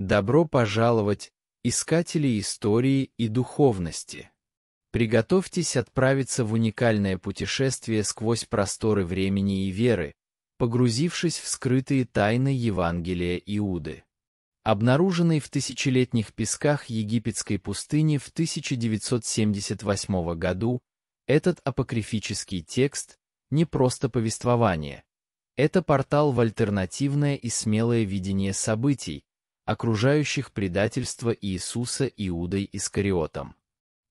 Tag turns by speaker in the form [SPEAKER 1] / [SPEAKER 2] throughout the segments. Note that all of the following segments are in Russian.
[SPEAKER 1] Добро пожаловать, искатели истории и духовности! Приготовьтесь отправиться в уникальное путешествие сквозь просторы времени и веры, погрузившись в скрытые тайны Евангелия Иуды. Обнаруженный в тысячелетних песках египетской пустыни в 1978 году, этот апокрифический текст – не просто повествование. Это портал в альтернативное и смелое видение событий, окружающих предательство Иисуса Иудой Искариотом.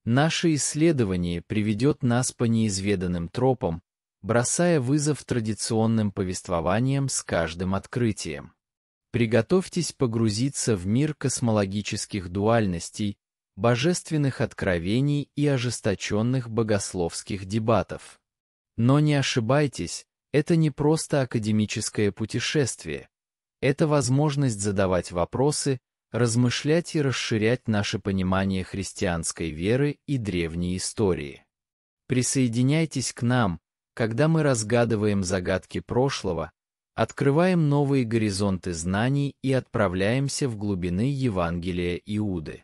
[SPEAKER 1] Наше исследование приведет нас по неизведанным тропам, бросая вызов традиционным повествованиям с каждым открытием. Приготовьтесь погрузиться в мир космологических дуальностей, божественных откровений и ожесточенных богословских дебатов. Но не ошибайтесь, это не просто академическое путешествие, это возможность задавать вопросы, размышлять и расширять наше понимание христианской веры и древней истории. Присоединяйтесь к нам, когда мы разгадываем загадки прошлого, открываем новые горизонты знаний и отправляемся в глубины Евангелия Иуды.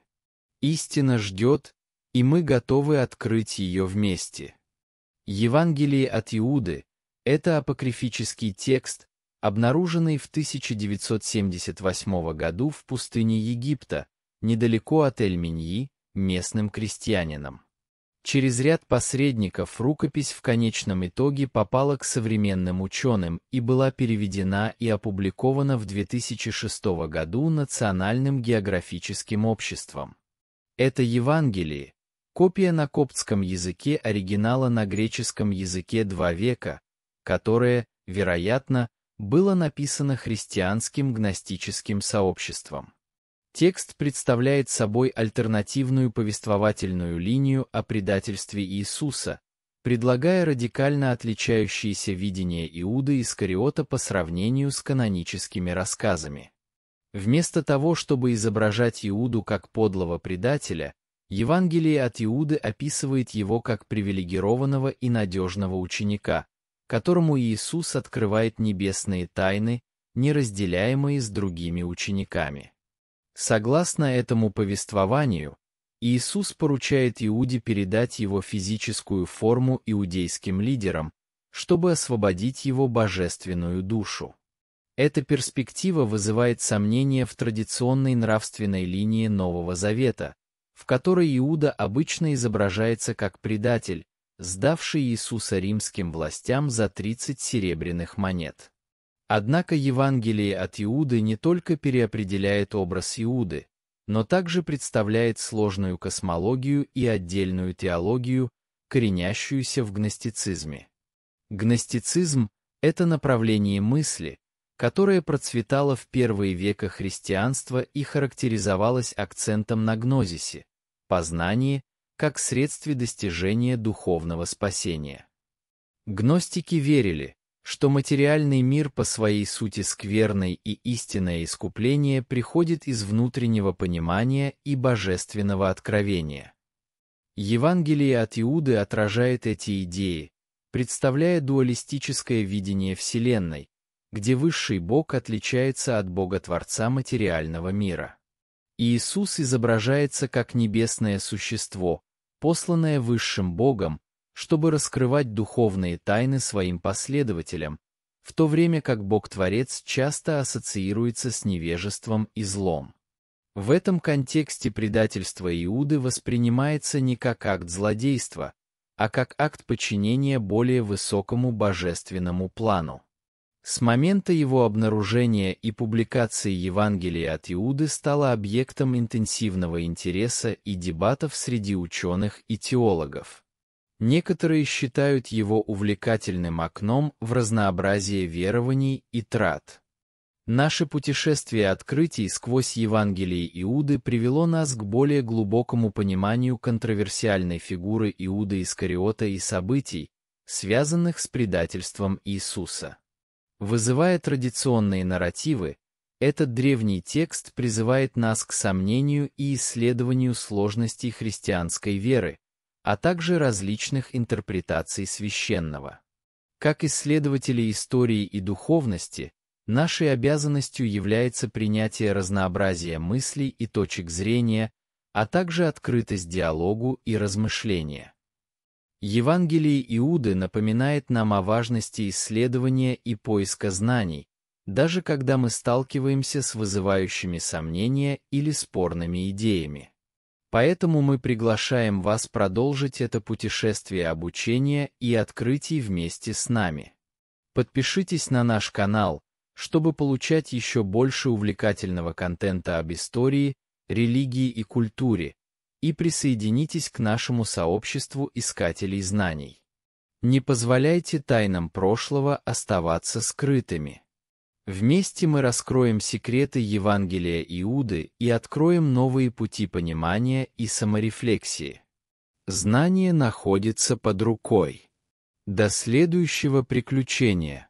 [SPEAKER 1] Истина ждет, и мы готовы открыть ее вместе. Евангелие от Иуды – это апокрифический текст, обнаруженный в 1978 году в пустыне Египта, недалеко от эль местным крестьянином. Через ряд посредников рукопись в конечном итоге попала к современным ученым и была переведена и опубликована в 2006 году Национальным географическим обществом. Это Евангелие, копия на коптском языке оригинала на греческом языке два века, которое, вероятно, было написано христианским гностическим сообществом. Текст представляет собой альтернативную повествовательную линию о предательстве Иисуса, предлагая радикально отличающиеся видения Иуды Искариота по сравнению с каноническими рассказами. Вместо того, чтобы изображать Иуду как подлого предателя, Евангелие от Иуды описывает его как привилегированного и надежного ученика, которому Иисус открывает небесные тайны, неразделяемые с другими учениками. Согласно этому повествованию, Иисус поручает Иуде передать его физическую форму иудейским лидерам, чтобы освободить его божественную душу. Эта перспектива вызывает сомнения в традиционной нравственной линии Нового Завета, в которой Иуда обычно изображается как предатель, сдавший Иисуса римским властям за 30 серебряных монет. Однако Евангелие от Иуды не только переопределяет образ Иуды, но также представляет сложную космологию и отдельную теологию, коренящуюся в гностицизме. Гностицизм – это направление мысли, которое процветало в первые века христианства и характеризовалось акцентом на гнозисе, познании, как средстве достижения духовного спасения. Гностики верили, что материальный мир по своей сути скверный и истинное искупление приходит из внутреннего понимания и божественного откровения. Евангелие от Иуды отражает эти идеи, представляя дуалистическое видение Вселенной, где высший Бог отличается от Бога-творца материального мира. Иисус изображается как небесное существо, посланное высшим Богом, чтобы раскрывать духовные тайны своим последователям, в то время как Бог-творец часто ассоциируется с невежеством и злом. В этом контексте предательство Иуды воспринимается не как акт злодейства, а как акт подчинения более высокому божественному плану. С момента его обнаружения и публикации Евангелия от Иуды стало объектом интенсивного интереса и дебатов среди ученых и теологов. Некоторые считают его увлекательным окном в разнообразие верований и трат. Наше путешествие открытий сквозь Евангелие Иуды привело нас к более глубокому пониманию контроверсиальной фигуры Иуда Искариота и событий, связанных с предательством Иисуса. Вызывая традиционные нарративы, этот древний текст призывает нас к сомнению и исследованию сложностей христианской веры, а также различных интерпретаций священного. Как исследователи истории и духовности, нашей обязанностью является принятие разнообразия мыслей и точек зрения, а также открытость диалогу и размышления. Евангелие Иуды напоминает нам о важности исследования и поиска знаний, даже когда мы сталкиваемся с вызывающими сомнения или спорными идеями. Поэтому мы приглашаем вас продолжить это путешествие обучения и открытий вместе с нами. Подпишитесь на наш канал, чтобы получать еще больше увлекательного контента об истории, религии и культуре, и присоединитесь к нашему сообществу искателей знаний. Не позволяйте тайнам прошлого оставаться скрытыми. Вместе мы раскроем секреты Евангелия Иуды и откроем новые пути понимания и саморефлексии. Знание находится под рукой. До следующего приключения.